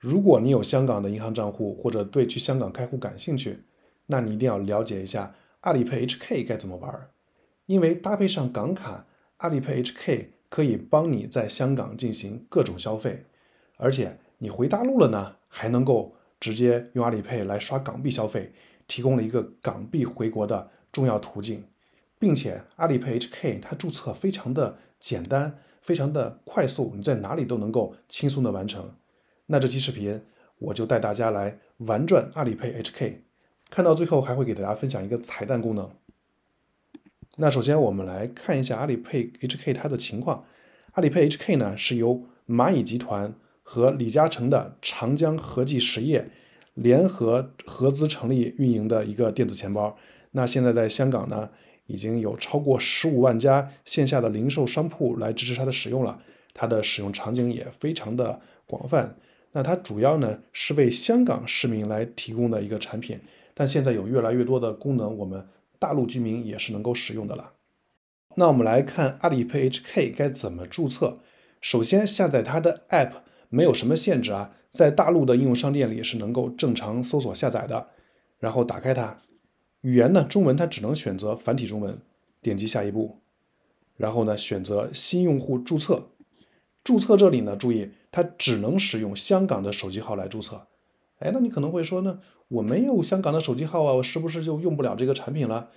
如果你有香港的银行账户，或者对去香港开户感兴趣，那你一定要了解一下阿里配 HK 该怎么玩。因为搭配上港卡，阿里配 HK 可以帮你在香港进行各种消费，而且你回大陆了呢，还能够直接用阿里配来刷港币消费，提供了一个港币回国的重要途径。并且阿里配 HK 它注册非常的简单，非常的快速，你在哪里都能够轻松的完成。那这期视频我就带大家来玩转阿里 Pay HK，看到最后还会给大家分享一个彩蛋功能。那首先我们来看一下阿里 Pay HK 它的情况。阿里 Pay HK 呢是由蚂蚁集团和李嘉诚的长江合记实业联合合资成立运营的一个电子钱包。那现在在香港呢已经有超过十五万家线下的零售商铺来支持它的使用了，它的使用场景也非常的广泛。那它主要呢是为香港市民来提供的一个产品，但现在有越来越多的功能，我们大陆居民也是能够使用的了。那我们来看阿里 Pay HK 该怎么注册。首先下载它的 App，没有什么限制啊，在大陆的应用商店里是能够正常搜索下载的。然后打开它，语言呢中文，它只能选择繁体中文，点击下一步，然后呢选择新用户注册。注册这里呢注意。它只能使用香港的手机号来注册，哎，那你可能会说呢，我没有香港的手机号啊，我是不是就用不了这个产品了？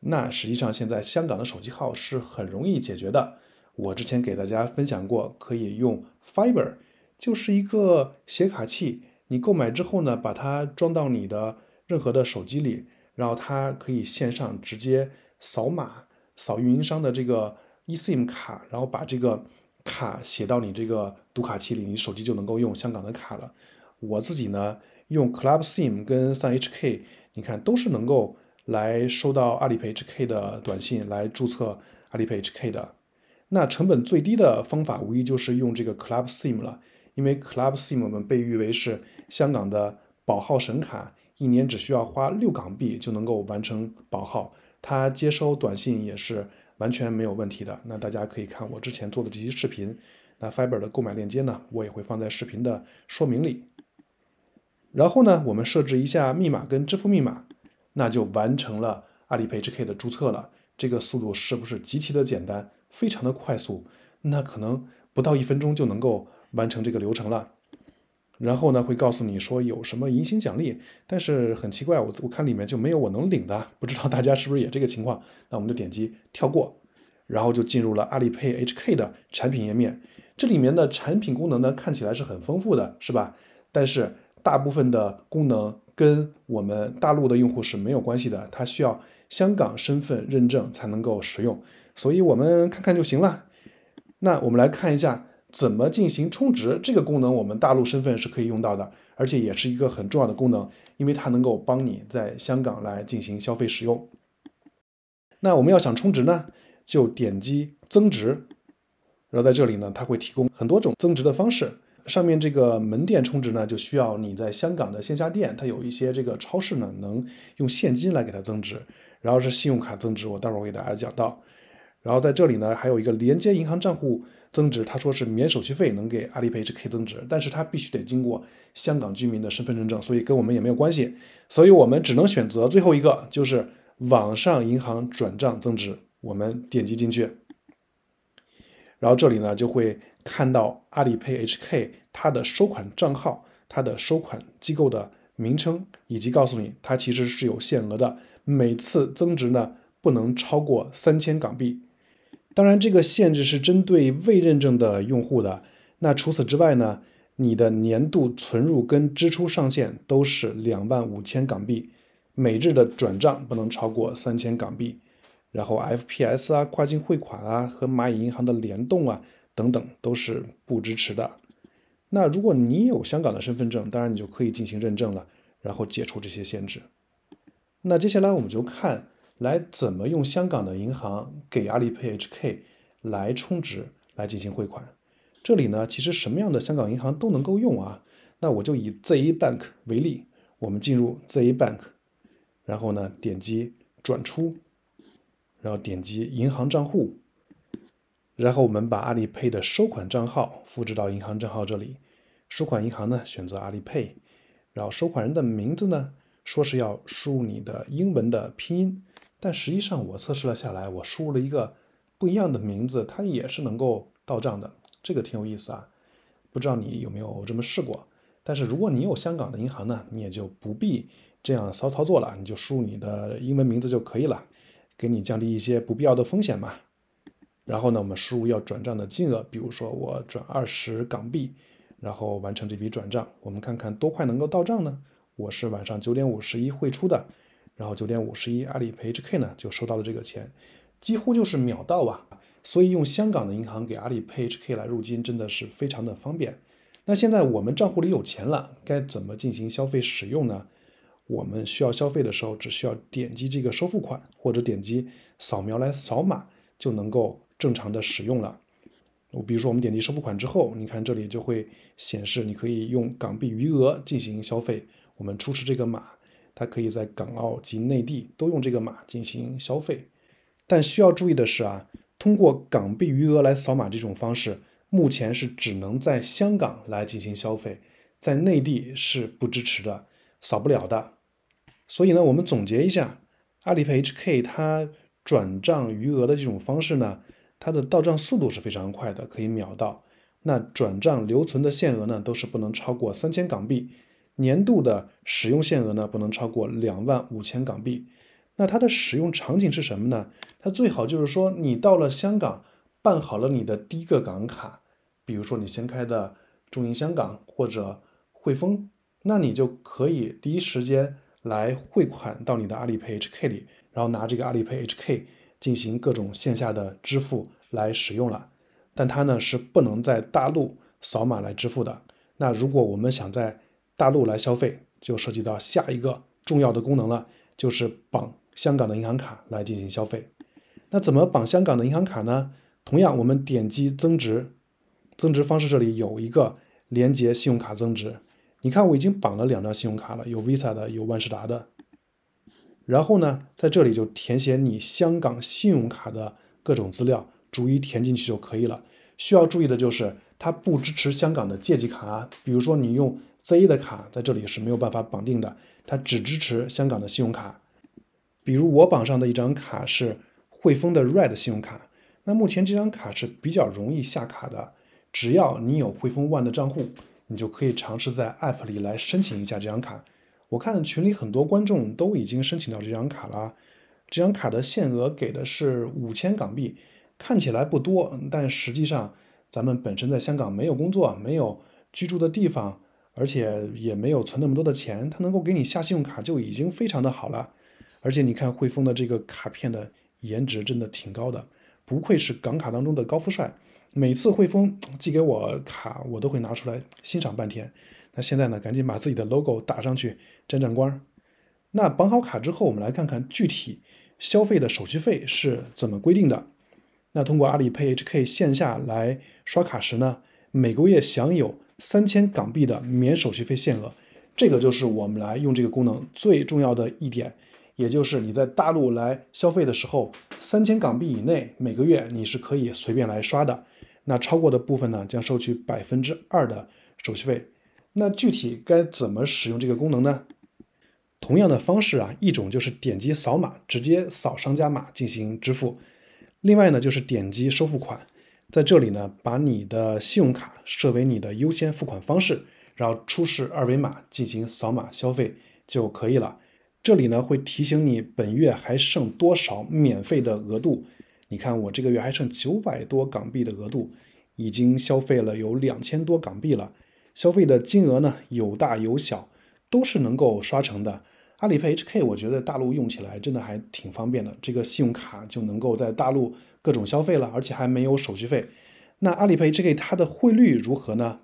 那实际上现在香港的手机号是很容易解决的。我之前给大家分享过，可以用 Fiber，就是一个写卡器，你购买之后呢，把它装到你的任何的手机里，然后它可以线上直接扫码，扫运营商的这个 eSIM 卡，然后把这个。卡写到你这个读卡器里，你手机就能够用香港的卡了。我自己呢用 Club SIM 跟 Sun HK，你看都是能够来收到阿里 Pay HK 的短信，来注册阿里 Pay HK 的。那成本最低的方法，无疑就是用这个 Club SIM 了，因为 Club SIM 我们被誉为是香港的保号神卡，一年只需要花六港币就能够完成保号，它接收短信也是。完全没有问题的。那大家可以看我之前做的这期视频。那 Fiber 的购买链接呢，我也会放在视频的说明里。然后呢，我们设置一下密码跟支付密码，那就完成了阿里 p a 赔之 K 的注册了。这个速度是不是极其的简单，非常的快速？那可能不到一分钟就能够完成这个流程了。然后呢，会告诉你说有什么迎新奖励，但是很奇怪，我我看里面就没有我能领的，不知道大家是不是也这个情况？那我们就点击跳过，然后就进入了阿里 Pay HK 的产品页面。这里面的产品功能呢，看起来是很丰富的，是吧？但是大部分的功能跟我们大陆的用户是没有关系的，它需要香港身份认证才能够使用，所以我们看看就行了。那我们来看一下。怎么进行充值？这个功能我们大陆身份是可以用到的，而且也是一个很重要的功能，因为它能够帮你在香港来进行消费使用。那我们要想充值呢，就点击增值，然后在这里呢，它会提供很多种增值的方式。上面这个门店充值呢，就需要你在香港的线下店，它有一些这个超市呢，能用现金来给它增值，然后是信用卡增值，我待会儿会给大家讲到。然后在这里呢，还有一个连接银行账户增值，他说是免手续费能给阿里 Pay HK 增值，但是它必须得经过香港居民的身份证证，所以跟我们也没有关系，所以我们只能选择最后一个，就是网上银行转账增值。我们点击进去，然后这里呢就会看到阿里 Pay HK 它的收款账号、它的收款机构的名称，以及告诉你它其实是有限额的，每次增值呢不能超过三千港币。当然，这个限制是针对未认证的用户的。那除此之外呢？你的年度存入跟支出上限都是两万五千港币，每日的转账不能超过三千港币。然后 FPS 啊、跨境汇款啊和蚂蚁银行的联动啊等等都是不支持的。那如果你有香港的身份证，当然你就可以进行认证了，然后解除这些限制。那接下来我们就看。来怎么用香港的银行给阿里 Pay HK 来充值来进行汇款？这里呢，其实什么样的香港银行都能够用啊。那我就以 Z Bank 为例，我们进入 Z Bank，然后呢点击转出，然后点击银行账户，然后我们把阿里 Pay 的收款账号复制到银行账号这里，收款银行呢选择阿里 Pay，然后收款人的名字呢说是要输入你的英文的拼音。但实际上，我测试了下来，我输入了一个不一样的名字，它也是能够到账的，这个挺有意思啊。不知道你有没有这么试过？但是如果你有香港的银行呢，你也就不必这样骚操作了，你就输入你的英文名字就可以了，给你降低一些不必要的风险嘛。然后呢，我们输入要转账的金额，比如说我转二十港币，然后完成这笔转账，我们看看多快能够到账呢？我是晚上九点五十一汇出的。然后九点五十一，阿里 PHK 呢就收到了这个钱，几乎就是秒到啊！所以用香港的银行给阿里 PHK 来入金，真的是非常的方便。那现在我们账户里有钱了，该怎么进行消费使用呢？我们需要消费的时候，只需要点击这个收付款，或者点击扫描来扫码，就能够正常的使用了。我比如说，我们点击收付款之后，你看这里就会显示你可以用港币余额进行消费。我们出示这个码。它可以在港澳及内地都用这个码进行消费，但需要注意的是啊，通过港币余额来扫码这种方式，目前是只能在香港来进行消费，在内地是不支持的，扫不了的。所以呢，我们总结一下，阿里 Pay HK 它转账余额的这种方式呢，它的到账速度是非常快的，可以秒到。那转账留存的限额呢，都是不能超过三千港币。年度的使用限额呢，不能超过两万五千港币。那它的使用场景是什么呢？它最好就是说，你到了香港，办好了你的第一个港卡，比如说你新开的中银香港或者汇丰，那你就可以第一时间来汇款到你的阿里 Pay HK 里，然后拿这个阿里 Pay HK 进行各种线下的支付来使用了。但它呢是不能在大陆扫码来支付的。那如果我们想在大陆来消费就涉及到下一个重要的功能了，就是绑香港的银行卡来进行消费。那怎么绑香港的银行卡呢？同样，我们点击增值，增值方式这里有一个连接信用卡增值。你看，我已经绑了两张信用卡了，有 Visa 的，有万事达的。然后呢，在这里就填写你香港信用卡的各种资料，逐一填进去就可以了。需要注意的就是，它不支持香港的借记卡啊，比如说你用。Z 的卡在这里是没有办法绑定的，它只支持香港的信用卡。比如我绑上的一张卡是汇丰的 Red 信用卡，那目前这张卡是比较容易下卡的，只要你有汇丰 One 的账户，你就可以尝试在 App 里来申请一下这张卡。我看群里很多观众都已经申请到这张卡了，这张卡的限额给的是五千港币，看起来不多，但实际上咱们本身在香港没有工作，没有居住的地方。而且也没有存那么多的钱，他能够给你下信用卡就已经非常的好了。而且你看汇丰的这个卡片的颜值真的挺高的，不愧是港卡当中的高富帅。每次汇丰寄给我卡，我都会拿出来欣赏半天。那现在呢，赶紧把自己的 logo 打上去，沾沾光。那绑好卡之后，我们来看看具体消费的手续费是怎么规定的。那通过阿里 Pay HK 线下来刷卡时呢，每个月享有。三千港币的免手续费限额，这个就是我们来用这个功能最重要的一点，也就是你在大陆来消费的时候，三千港币以内每个月你是可以随便来刷的，那超过的部分呢将收取百分之二的手续费。那具体该怎么使用这个功能呢？同样的方式啊，一种就是点击扫码，直接扫商家码进行支付，另外呢就是点击收付款。在这里呢，把你的信用卡设为你的优先付款方式，然后出示二维码进行扫码消费就可以了。这里呢会提醒你本月还剩多少免费的额度。你看我这个月还剩九百多港币的额度，已经消费了有两千多港币了。消费的金额呢有大有小，都是能够刷成的。阿里配 HK，我觉得大陆用起来真的还挺方便的。这个信用卡就能够在大陆各种消费了，而且还没有手续费。那阿里配 HK 它的汇率如何呢？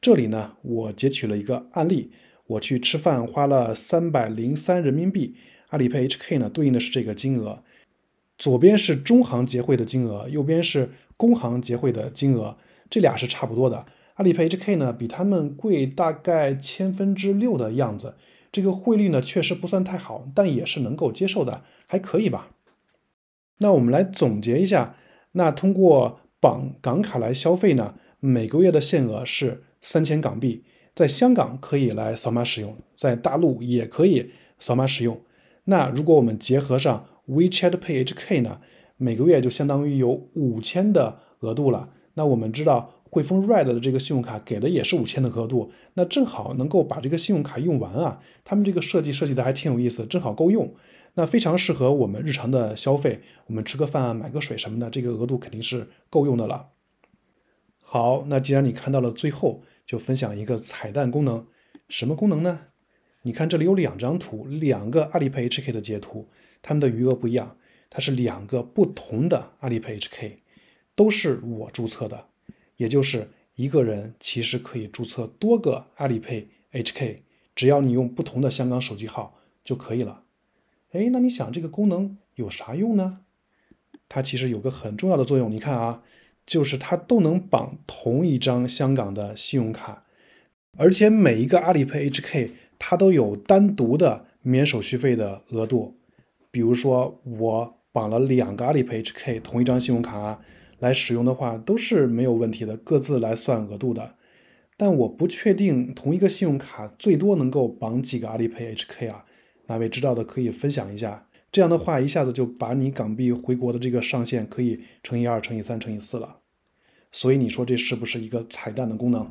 这里呢，我截取了一个案例，我去吃饭花了三百零三人民币，阿里配 HK 呢对应的是这个金额。左边是中行结汇的金额，右边是工行结汇的金额，这俩是差不多的。阿里配 HK 呢比他们贵大概千分之六的样子。这个汇率呢，确实不算太好，但也是能够接受的，还可以吧。那我们来总结一下，那通过绑港卡来消费呢，每个月的限额是三千港币，在香港可以来扫码使用，在大陆也可以扫码使用。那如果我们结合上 WeChat Pay HK 呢，每个月就相当于有五千的额度了。那我们知道。汇丰 Red 的这个信用卡给的也是五千的额度，那正好能够把这个信用卡用完啊。他们这个设计设计的还挺有意思，正好够用，那非常适合我们日常的消费，我们吃个饭、啊，买个水什么的，这个额度肯定是够用的了。好，那既然你看到了最后，就分享一个彩蛋功能，什么功能呢？你看这里有两张图，两个阿里 Pay HK 的截图，他们的余额不一样，它是两个不同的阿里 Pay HK，都是我注册的。也就是一个人其实可以注册多个阿里 Pay HK，只要你用不同的香港手机号就可以了。哎，那你想这个功能有啥用呢？它其实有个很重要的作用，你看啊，就是它都能绑同一张香港的信用卡，而且每一个阿里 Pay HK 它都有单独的免手续费的额度。比如说我绑了两个阿里 Pay HK，同一张信用卡。来使用的话都是没有问题的，各自来算额度的。但我不确定同一个信用卡最多能够绑几个阿里 pay HK 啊？哪位知道的可以分享一下？这样的话一下子就把你港币回国的这个上限可以乘以二、乘以三、乘以四了。所以你说这是不是一个彩蛋的功能？